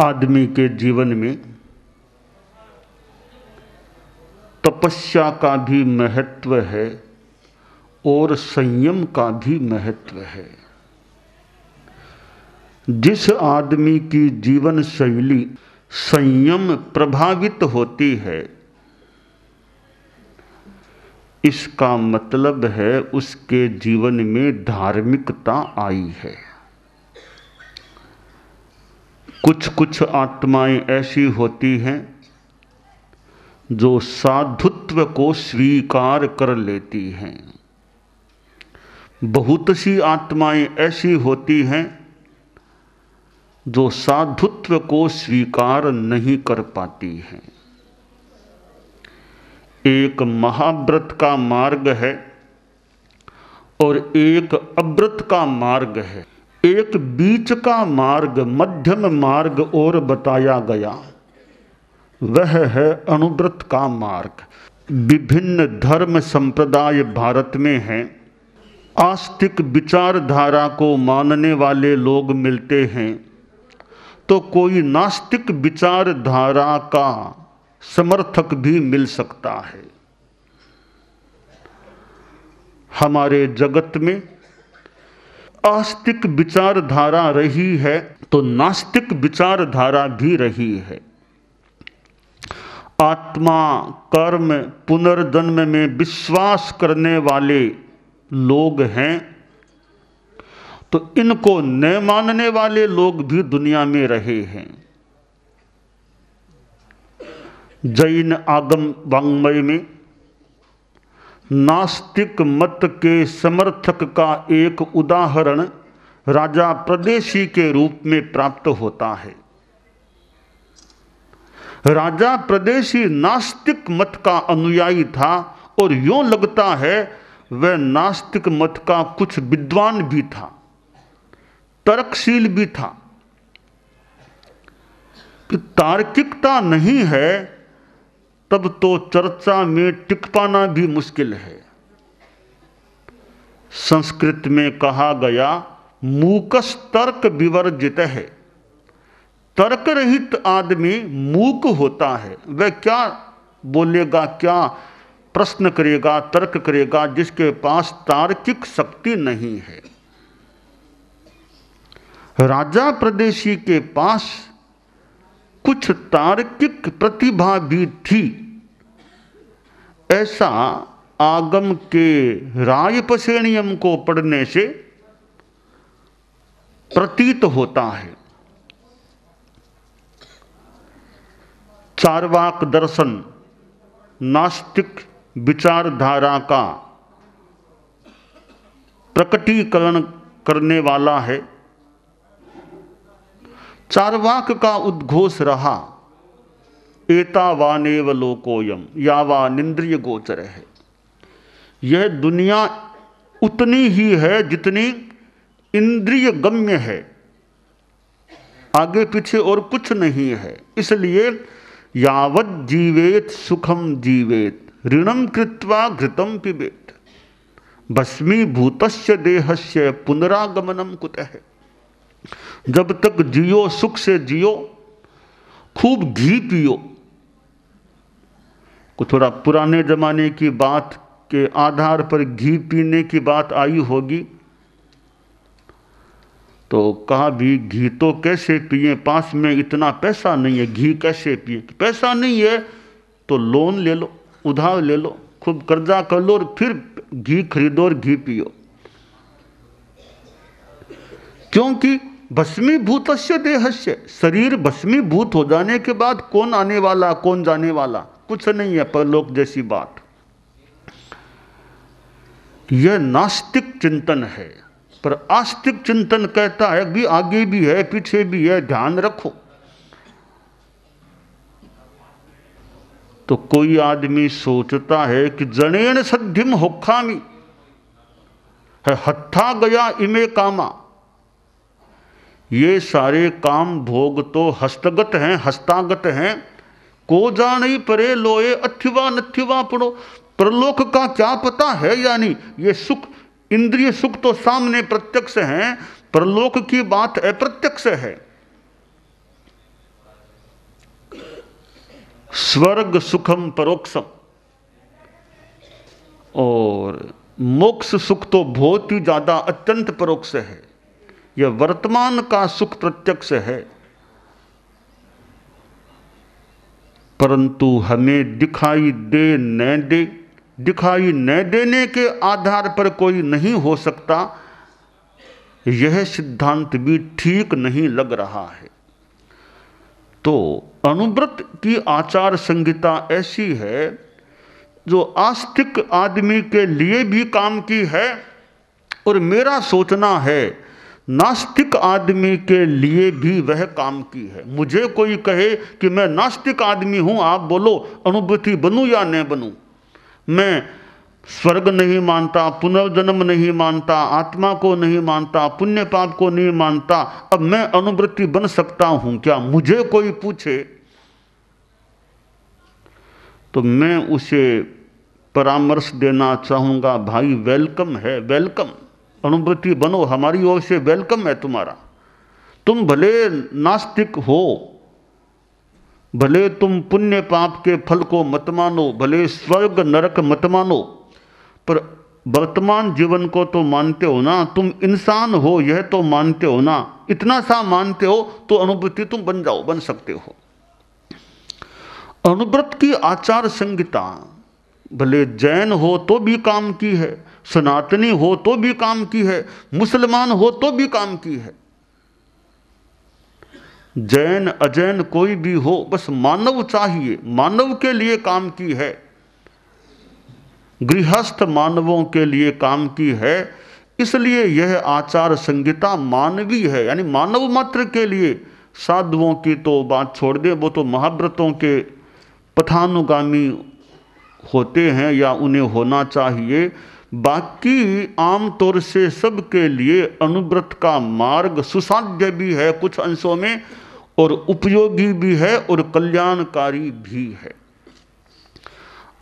आदमी के जीवन में तपस्या का भी महत्व है और संयम का भी महत्व है जिस आदमी की जीवन शैली संयम प्रभावित होती है इसका मतलब है उसके जीवन में धार्मिकता आई है कुछ कुछ आत्माएं ऐसी होती हैं जो साधुत्व को स्वीकार कर लेती हैं बहुत सी आत्माएं ऐसी होती हैं जो साधुत्व को स्वीकार नहीं कर पाती हैं एक महाव्रत का मार्ग है और एक अव्रत का मार्ग है एक बीच का मार्ग मध्यम मार्ग और बताया गया वह है अनुव्रत का मार्ग विभिन्न धर्म संप्रदाय भारत में हैं आस्तिक विचारधारा को मानने वाले लोग मिलते हैं तो कोई नास्तिक विचारधारा का समर्थक भी मिल सकता है हमारे जगत में आस्तिक विचारधारा रही है तो नास्तिक विचारधारा भी रही है आत्मा कर्म पुनर्जन्म में विश्वास करने वाले लोग हैं तो इनको न मानने वाले लोग भी दुनिया में रहे हैं जैन आगम वांग्मय में नास्तिक मत के समर्थक का एक उदाहरण राजा प्रदेशी के रूप में प्राप्त होता है राजा प्रदेशी नास्तिक मत का अनुयायी था और यो लगता है वह नास्तिक मत का कुछ विद्वान भी था तर्कशील भी था कि तार्किकता नहीं है तब तो चर्चा में टिक पाना भी मुश्किल है संस्कृत में कहा गया मूकस तर्क विवर्जित है तर्क रहित आदमी मूक होता है वह क्या बोलेगा क्या प्रश्न करेगा तर्क करेगा जिसके पास तार्किक शक्ति नहीं है राजा प्रदेशी के पास कुछ तार्किक प्रतिभा भी थी ऐसा आगम के रायपसेणियम को पढ़ने से प्रतीत होता है चारवाक दर्शन नास्तिक विचारधारा का प्रकटीकरण करने वाला है चारवाक का उद्घोष रहा वानेव लोकोयम या वानिंद्रिय निंद्रिय गोचर है यह दुनिया उतनी ही है जितनी इंद्रिय गम्य है आगे पीछे और कुछ नहीं है इसलिए यावत जीवेत सुखम जीवेत ऋणम कृत्वा घृतम पिबेत भस्मीभूत देहस्य पुनरागमनम कुत है जब तक जियो सुख से जियो खूब घी पियो को थोड़ा पुराने ज़माने की बात के आधार पर घी पीने की बात आई होगी तो कहा भी घी तो कैसे पिए पास में इतना पैसा नहीं है घी कैसे पिए पैसा नहीं है तो लोन ले लो उधार ले लो खूब कर्जा कर लो और फिर घी खरीदो और घी पियो क्योंकि भस्मीभूत से शरीर भस्मीभूत हो जाने के बाद कौन आने वाला कौन जाने वाला कुछ नहीं है परलोक जैसी बात यह नास्तिक चिंतन है पर आस्तिक चिंतन कहता है भी आगे भी है पीछे भी है ध्यान रखो तो कोई आदमी सोचता है कि जनेन सद्धिम होखामी है हत्था गया इमे कामा ये सारे काम भोग तो हस्तगत हैं हस्तागत हैं को जा नहीं परे लोए अथ्युवा नथ्युवा पड़ो प्रलोक का क्या पता है यानी ये सुख इंद्रिय सुख तो सामने प्रत्यक्ष हैं प्रलोक की बात अप्रत्यक्ष है स्वर्ग सुखम परोक्षम और मोक्ष सुख तो बहुत ही ज़्यादा अत्यंत परोक्ष है यह वर्तमान का सुख प्रत्यक्ष है परंतु हमें दिखाई दे न दे दिखाई न देने के आधार पर कोई नहीं हो सकता यह सिद्धांत भी ठीक नहीं लग रहा है तो अनुव्रत की आचार संहिता ऐसी है जो आस्तिक आदमी के लिए भी काम की है और मेरा सोचना है नास्तिक आदमी के लिए भी वह काम की है मुझे कोई कहे कि मैं नास्तिक आदमी हूं आप बोलो अनुभूति बनू या न बनू मैं स्वर्ग नहीं मानता पुनर्जन्म नहीं मानता आत्मा को नहीं मानता पुण्य पाप को नहीं मानता अब मैं अनुवृत्ति बन सकता हूं क्या मुझे कोई पूछे तो मैं उसे परामर्श देना चाहूंगा भाई वेलकम है वेलकम अनुभूति बनो हमारी ओर से वेलकम है तुम्हारा तुम भले नास्तिक हो भले तुम पुण्य पाप के फल को मत मानो भले स्वर्ग नरक मत मानो पर वर्तमान जीवन को तो मानते हो ना तुम इंसान हो यह तो मानते हो ना इतना सा मानते हो तो अनुभूति तुम बन जाओ बन सकते हो अनुव्रत की आचार संहिता भले जैन हो तो भी काम की है सनातनी हो तो भी काम की है मुसलमान हो तो भी काम की है जैन अजैन कोई भी हो बस मानव चाहिए मानव के लिए काम की है गृहस्थ मानवों के लिए काम की है इसलिए यह आचार संहिता मानवीय है यानी मानव मात्र के लिए साधुओं की तो बात छोड़ दे वो तो महाव्रतों के पथानुगामी होते हैं या उन्हें होना चाहिए बाकी आमतौर से सबके लिए अनुव्रत का मार्ग सुसाध्य भी है कुछ अंशों में और उपयोगी भी है और कल्याणकारी भी है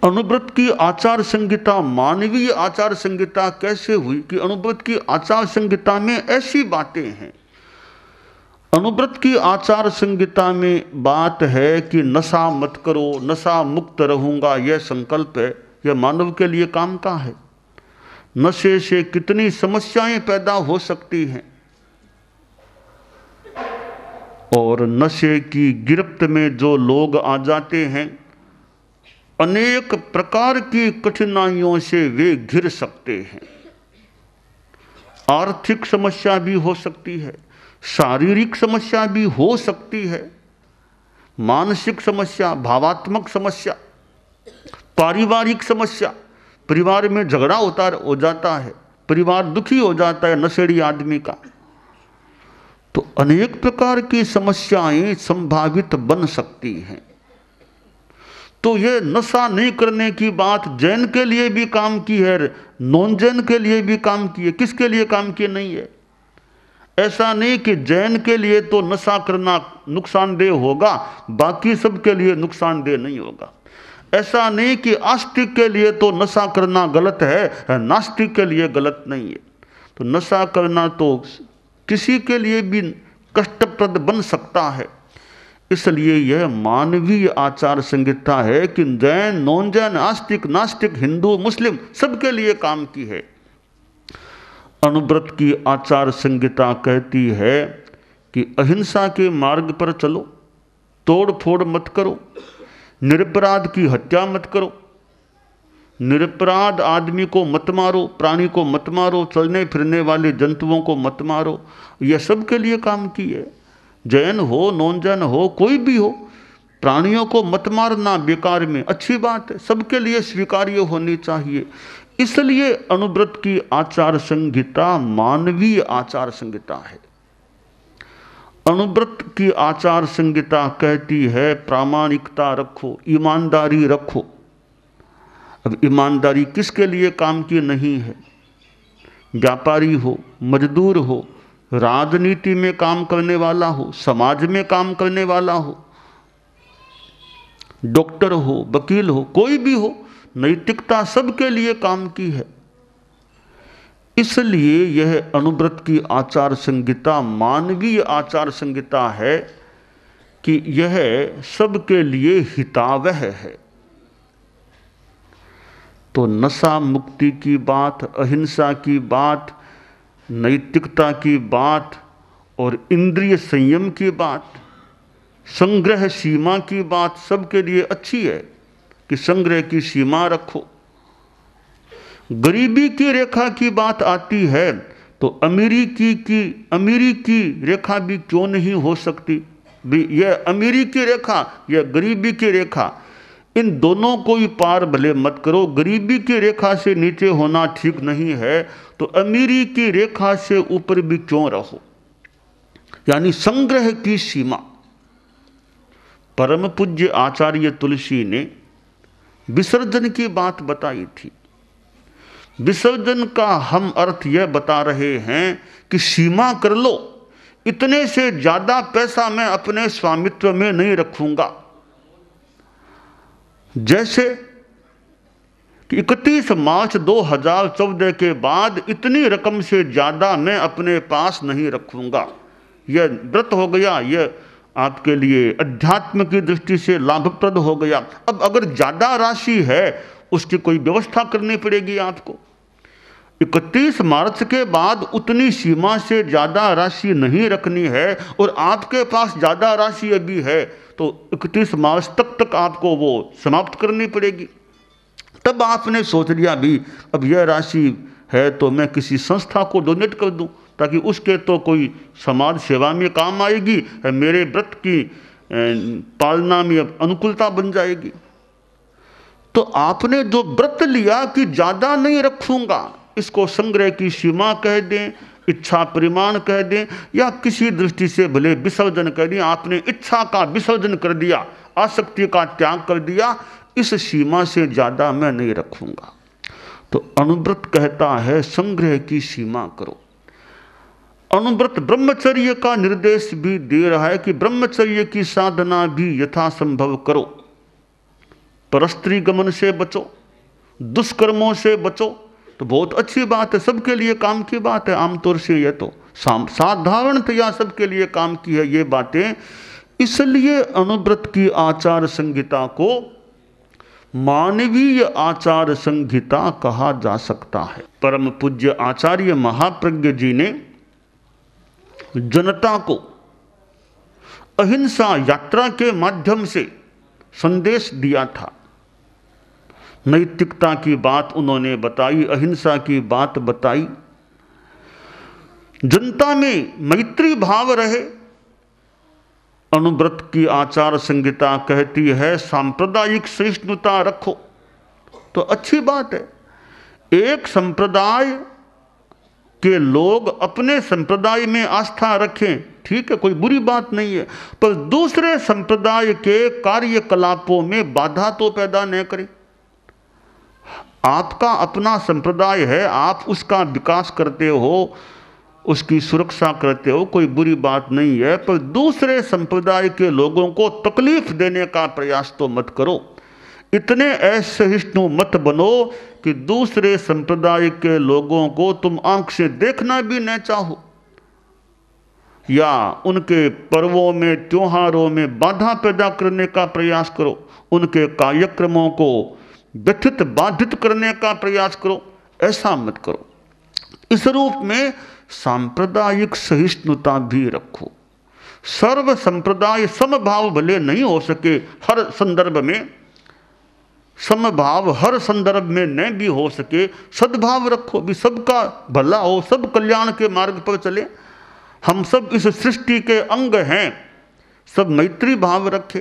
अनुव्रत की आचार संहिता मानवीय आचार संहिता कैसे हुई कि अनुव्रत की आचार संहिता में ऐसी बातें हैं अनुव्रत की आचार संहिता में बात है कि नशा मत करो नशा मुक्त रहूंगा यह संकल्प है यह मानव के लिए काम का है नशे से कितनी समस्याएं पैदा हो सकती हैं और नशे की गिरफ्त में जो लोग आ जाते हैं अनेक प्रकार की कठिनाइयों से वे घिर सकते हैं आर्थिक समस्या भी हो सकती है शारीरिक समस्या भी हो सकती है मानसिक समस्या भावात्मक समस्या पारिवारिक समस्या परिवार में झगड़ा होता हो जाता है परिवार दुखी हो जाता है नशेड़ी आदमी का तो अनेक प्रकार की समस्याएं संभावित बन सकती हैं तो ये नशा नहीं करने की बात जैन के लिए भी काम की है नॉन जैन के लिए भी काम की है किसके लिए काम की नहीं है ऐसा नहीं कि जैन के लिए तो नशा करना नुकसानदेह होगा बाकी सबके लिए नुकसानदेह नहीं होगा ऐसा नहीं कि आस्तिक के लिए तो नशा करना गलत है नास्तिक के लिए गलत नहीं है तो नशा करना तो किसी के लिए भी कष्टप्रद बन सकता है इसलिए यह मानवीय आचार संहिता है कि जैन नॉन जैन आस्तिक नास्तिक हिंदू मुस्लिम सबके लिए काम की है अनुव्रत की आचार संहिता कहती है कि अहिंसा के मार्ग पर चलो तोड़ फोड़ मत करो निरपराध की हत्या मत करो निरपराध आदमी को मत मारो प्राणी को मत मारो चलने फिरने वाले जंतुओं को मत मारो यह सब के लिए काम की है जैन हो जैन हो कोई भी हो प्राणियों को मत मारना बेकार में अच्छी बात है सबके लिए स्वीकार्य होनी चाहिए इसलिए अनुव्रत की आचार संहिता मानवीय आचार संहिता है अनुव्रत की आचार संहिता कहती है प्रामाणिकता रखो ईमानदारी रखो अब ईमानदारी किसके लिए काम की नहीं है व्यापारी हो मजदूर हो राजनीति में काम करने वाला हो समाज में काम करने वाला हो डॉक्टर हो वकील हो कोई भी हो नैतिकता सबके लिए काम की है इसलिए यह अनुव्रत की आचार संहिता मानवीय आचार संहिता है कि यह सबके लिए हितावह है तो नशा मुक्ति की बात अहिंसा की बात नैतिकता की बात और इंद्रिय संयम की बात संग्रह सीमा की बात सबके लिए अच्छी है कि संग्रह की सीमा रखो गरीबी की रेखा की बात आती है तो अमीरी की की अमीरी की रेखा भी क्यों नहीं हो सकती भी यह अमीरी की रेखा यह गरीबी की रेखा इन दोनों को ही पार भले मत करो गरीबी की रेखा से नीचे होना ठीक नहीं है तो अमीरी की रेखा से ऊपर भी क्यों रहो यानी संग्रह की सीमा परम पूज्य आचार्य तुलसी ने विसर्जन की बात बताई थी विसर्जन का हम अर्थ यह बता रहे हैं कि सीमा कर लो इतने से ज़्यादा पैसा मैं अपने स्वामित्व में नहीं रखूंगा जैसे इकतीस मार्च 2014 के बाद इतनी रकम से ज़्यादा मैं अपने पास नहीं रखूंगा यह व्रत हो गया यह आपके लिए अध्यात्म की दृष्टि से लाभप्रद हो गया अब अगर ज़्यादा राशि है उसकी कोई व्यवस्था करनी पड़ेगी आपको इकतीस मार्च के बाद उतनी सीमा से ज़्यादा राशि नहीं रखनी है और आपके पास ज़्यादा राशि अभी है तो इकतीस मार्च तक तक आपको वो समाप्त करनी पड़ेगी तब आपने सोच लिया भी अब यह राशि है तो मैं किसी संस्था को डोनेट कर दूं ताकि उसके तो कोई समाज सेवा में काम आएगी मेरे व्रत की पालना में अनुकूलता बन जाएगी तो आपने जो व्रत लिया कि ज़्यादा नहीं रखूंगा इसको संग्रह की सीमा कह दें इच्छा परिमाण कह दें या किसी दृष्टि से भले विसर्जन कह दें आपने इच्छा का विसर्जन कर दिया आसक्ति का त्याग कर दिया इस सीमा से ज़्यादा मैं नहीं रखूंगा तो अनुव्रत कहता है संग्रह की सीमा करो अनुव्रत ब्रह्मचर्य का निर्देश भी दे रहा है कि ब्रह्मचर्य की साधना भी यथासंभव करो परस्त्री गमन से बचो दुष्कर्मों से बचो तो बहुत अच्छी बात है सबके लिए काम की बात है आमतौर से तो। तो यह तो साधारणतया सबके लिए काम की है ये बातें इसलिए अनुव्रत की आचार संहिता को मानवीय आचार संहिता कहा जा सकता है परम पूज्य आचार्य महाप्रज्ञ जी ने जनता को अहिंसा यात्रा के माध्यम से संदेश दिया था नैतिकता की बात उन्होंने बताई अहिंसा की बात बताई जनता में मैत्री भाव रहे अनुव्रत की आचार संहिता कहती है सांप्रदायिक सहिष्णुता रखो तो अच्छी बात है एक संप्रदाय के लोग अपने संप्रदाय में आस्था रखें ठीक है कोई बुरी बात नहीं है पर दूसरे संप्रदाय के कार्यकलापों में बाधा तो पैदा न करें आपका अपना संप्रदाय है आप उसका विकास करते हो उसकी सुरक्षा करते हो कोई बुरी बात नहीं है पर दूसरे संप्रदाय के लोगों को तकलीफ देने का प्रयास तो मत करो इतने असहिष्णु मत बनो कि दूसरे संप्रदाय के लोगों को तुम आंख से देखना भी न चाहो या उनके पर्वों में त्योहारों में बाधा पैदा करने का प्रयास करो उनके कार्यक्रमों को व्यथित बाधित करने का प्रयास करो ऐसा मत करो इस रूप में सांप्रदायिक सहिष्णुता भी रखो सर्व संप्रदाय समभाव भले नहीं हो सके हर संदर्भ में समभाव हर संदर्भ में न भी हो सके सद्भाव रखो भी सबका भला हो सब कल्याण के मार्ग पर चले हम सब इस सृष्टि के अंग हैं सब मैत्री भाव रखें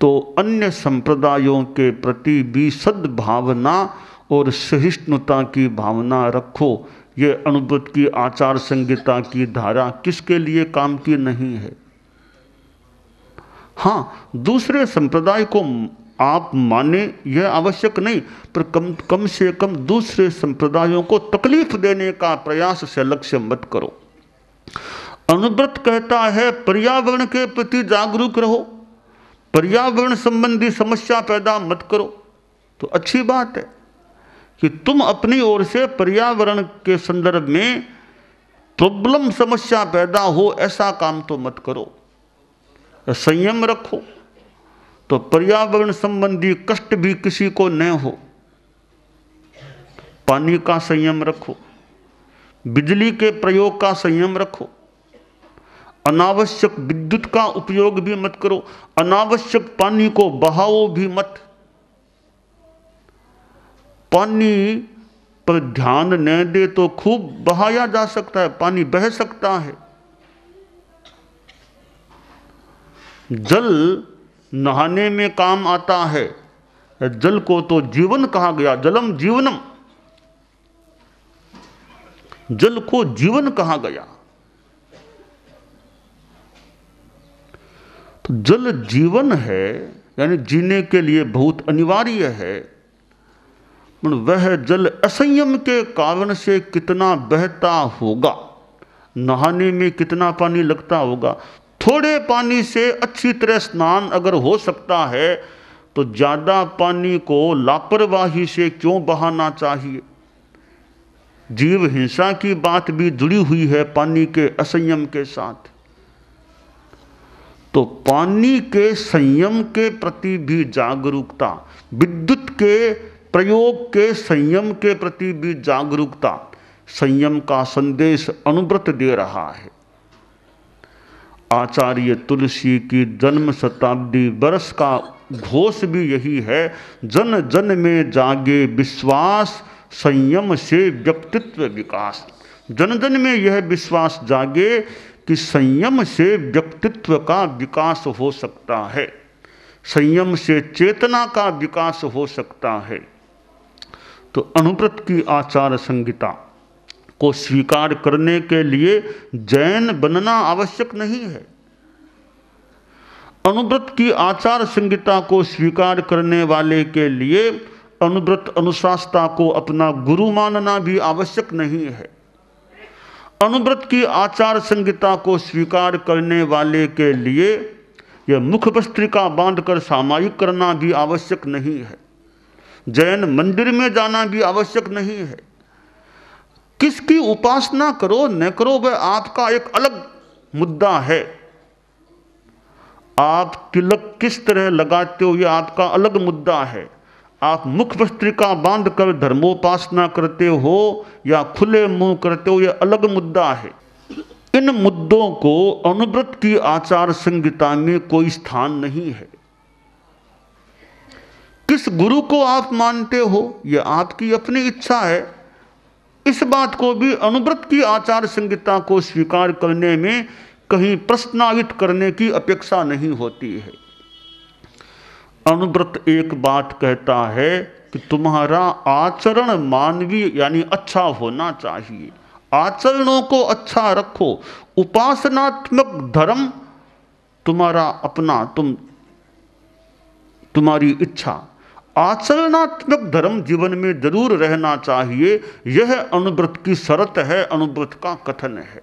तो अन्य संप्रदायों के प्रति भी सद्भावना और सहिष्णुता की भावना रखो ये अनुभूत की आचार संहिता की धारा किसके लिए काम की नहीं है हाँ दूसरे संप्रदाय को आप माने यह आवश्यक नहीं पर कम कम से कम दूसरे संप्रदायों को तकलीफ देने का प्रयास से लक्ष्य मत करो अनुव्रत कहता है पर्यावरण के प्रति जागरूक रहो पर्यावरण संबंधी समस्या पैदा मत करो तो अच्छी बात है कि तुम अपनी ओर से पर्यावरण के संदर्भ में प्रॉब्लम समस्या पैदा हो ऐसा काम तो मत करो संयम रखो तो पर्यावरण संबंधी कष्ट भी किसी को न हो पानी का संयम रखो बिजली के प्रयोग का संयम रखो अनावश्यक विद्युत का उपयोग भी मत करो अनावश्यक पानी को बहाओ भी मत पानी पर ध्यान न दे तो खूब बहाया जा सकता है पानी बह सकता है जल नहाने में काम आता है जल को तो जीवन कहा गया जलम जीवनम जल को जीवन कहा गया तो जल जीवन है यानी जीने के लिए बहुत अनिवार्य है वह जल असंयम के कारण से कितना बहता होगा नहाने में कितना पानी लगता होगा थोड़े पानी से अच्छी तरह स्नान अगर हो सकता है तो ज़्यादा पानी को लापरवाही से क्यों बहाना चाहिए जीव हिंसा की बात भी जुड़ी हुई है पानी के असंयम के साथ तो पानी के संयम के प्रति भी जागरूकता विद्युत के प्रयोग के संयम के प्रति भी जागरूकता संयम का संदेश अनुव्रत दे रहा है आचार्य तुलसी की जन्म शताब्दी वर्ष का घोष भी यही है जन जन में जागे विश्वास संयम से व्यक्तित्व विकास जन जन में यह विश्वास जागे कि संयम से व्यक्तित्व का विकास हो सकता है संयम से चेतना का विकास हो सकता है तो अनुव्रत की आचार संहिता को स्वीकार करने के लिए जैन बनना आवश्यक नहीं है अनुव्रत की आचार संहिता को स्वीकार करने वाले के लिए अनुव्रत अनुशासता को अपना गुरु मानना भी आवश्यक नहीं है अनुव्रत की आचार संहिता को स्वीकार करने वाले के लिए यह मुख वस्त्रिका बांधकर सामायिक करना भी आवश्यक नहीं है जैन मंदिर में जाना भी आवश्यक नहीं है किसकी उपासना करो न करो वह आपका एक अलग मुद्दा है आप तिलक किस तरह लगाते हो यह आपका अलग मुद्दा है आप मुख वस्त्रिका बांध कर धर्मोपासना करते हो या खुले मुंह करते हो यह अलग मुद्दा है इन मुद्दों को अनुव्रत की आचार संहिता में कोई स्थान नहीं है किस गुरु को आप मानते हो यह आपकी अपनी इच्छा है इस बात को भी अनुव्रत की आचार संहिता को स्वीकार करने में कहीं प्रश्नावित करने की अपेक्षा नहीं होती है अनुव्रत एक बात कहता है कि तुम्हारा आचरण मानवीय यानी अच्छा होना चाहिए आचरणों को अच्छा रखो उपासनात्मक धर्म तुम्हारा अपना तुम तुम्हारी इच्छा आचरणात्मक धर्म जीवन में जरूर रहना चाहिए यह अनुव्रत की शर्त है अनुव्रत का कथन है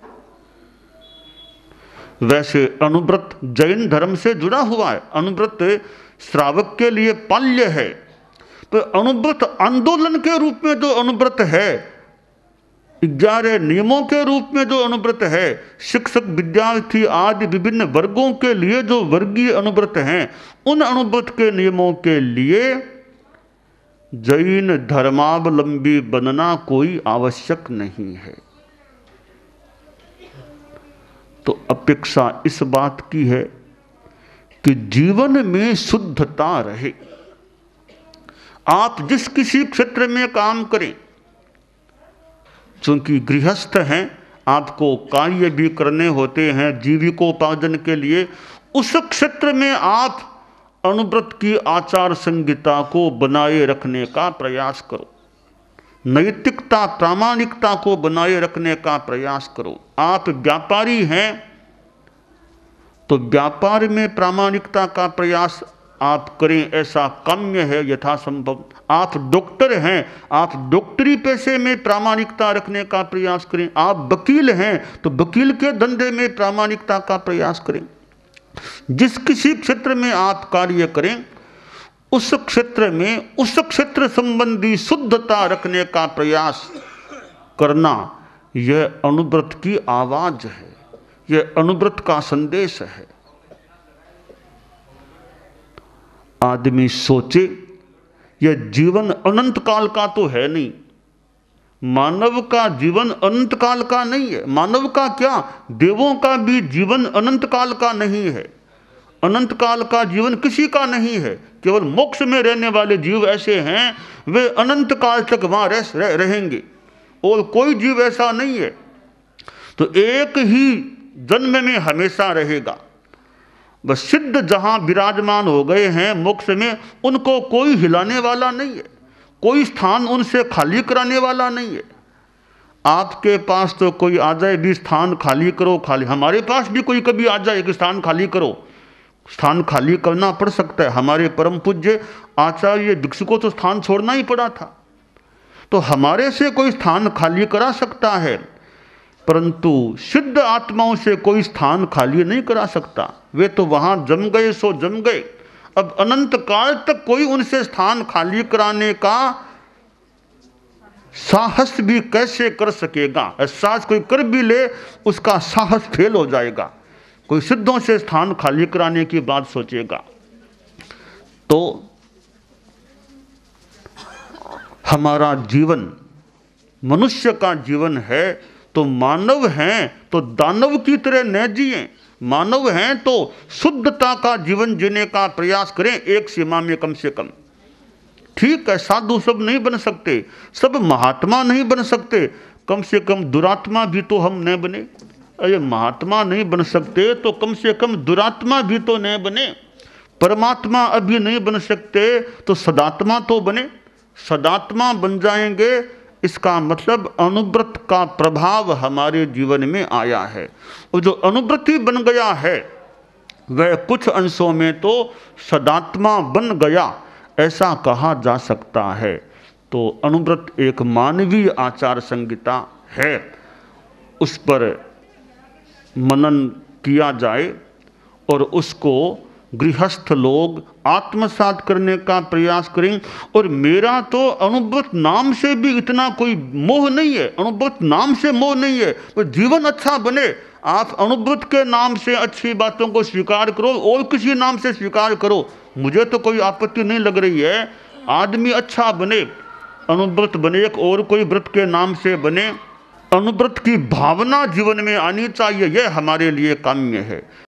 वैसे अनुव्रत जैन धर्म से जुड़ा हुआ है अनुव्रत श्रावक के लिए पाल्य है तो अनुव्रत आंदोलन के रूप में जो अनुव्रत है ग्यारह नियमों के रूप में जो अनुव्रत है शिक्षक विद्यार्थी आदि विभिन्न वर्गों के लिए जो वर्गीय अनुव्रत हैं उन अनुव्रत के नियमों के लिए जैन धर्मावलंबी बनना कोई आवश्यक नहीं है तो अपेक्षा इस बात की है कि जीवन में शुद्धता रहे आप जिस किसी क्षेत्र में काम करें चूंकि गृहस्थ हैं आपको कार्य भी करने होते हैं जीविकोपार्जन के लिए उस क्षेत्र में आप अनुव्रत की आचार संहिता को बनाए रखने का प्रयास करो नैतिकता प्रामाणिकता को बनाए रखने का प्रयास करो आप व्यापारी हैं तो व्यापार में प्रामाणिकता का प्रयास आप करें ऐसा काम्य है यथासंभव आप डॉक्टर हैं आप डॉक्टरी पैसे में प्रामाणिकता रखने का प्रयास करें आप वकील हैं तो वकील के धंधे में प्रामाणिकता का प्रयास करें जिस किसी क्षेत्र में आप कार्य करें उस क्षेत्र में उस क्षेत्र संबंधी शुद्धता रखने का प्रयास करना यह अनुव्रत की आवाज़ है ये अनुव्रत का संदेश है आदमी सोचे यह जीवन अनंत काल का तो है नहीं मानव का जीवन अनंत काल का नहीं है मानव का क्या देवों का भी जीवन अनंत काल का नहीं है अनंत काल का जीवन किसी का नहीं है केवल मोक्ष में रहने वाले जीव ऐसे हैं वे अनंत काल तक वहां रह, रह रहेंगे और कोई जीव ऐसा नहीं है तो एक ही जन्म में हमेशा रहेगा बस सिद्ध जहाँ विराजमान हो गए हैं मोक्ष में उनको कोई हिलाने वाला नहीं है कोई स्थान उनसे खाली कराने वाला नहीं है आपके पास तो कोई आ जाए भी स्थान खाली करो खाली हमारे पास भी कोई कभी आ जाए कि स्थान खाली करो स्थान खाली करना पड़ सकता है हमारे परम पूज्य आचार्य भिक्षु को तो स्थान छोड़ना ही पड़ा था तो हमारे से कोई स्थान खाली करा सकता है परंतु सिद्ध आत्माओं से कोई स्थान खाली नहीं करा सकता वे तो वहां जम गए सो जम गए अब अनंत काल तक कोई उनसे स्थान खाली कराने का साहस भी कैसे कर सकेगा एहसास कोई कर भी ले उसका साहस फेल हो जाएगा कोई सिद्धों से स्थान खाली कराने की बात सोचेगा तो हमारा जीवन मनुष्य का जीवन है तो मानव हैं तो दानव की तरह न जिए मानव हैं तो शुद्धता का जीवन जीने का प्रयास करें एक सीमा में कम से कम ठीक है साधु सब नहीं बन सकते सब महात्मा नहीं बन सकते कम से कम दुरात्मा भी तो हम न बने अरे महात्मा नहीं बन सकते तो कम से कम दुरात्मा भी तो न बने परमात्मा अभी नहीं बन सकते तो सदात्मा तो बने सदात्मा बन जाएंगे इसका मतलब अनुव्रत का प्रभाव हमारे जीवन में आया है और जो अनुव्रति बन गया है वह कुछ अंशों में तो सदात्मा बन गया ऐसा कहा जा सकता है तो अनुव्रत एक मानवीय आचार संहिता है उस पर मनन किया जाए और उसको गृहस्थ लोग आत्मसात करने का प्रयास करें और मेरा तो अणुव्रत नाम से भी इतना कोई मोह नहीं है अणुव्रत नाम से मोह नहीं है तो जीवन अच्छा बने आप अनुभूत के नाम से अच्छी बातों को स्वीकार करो और किसी नाम से स्वीकार करो मुझे तो कोई आपत्ति नहीं लग रही है आदमी अच्छा बने अणुव्रत बने एक और कोई व्रत के नाम से बने अनुव्रत की भावना जीवन में आनी चाहिए यह हमारे लिए काम्य है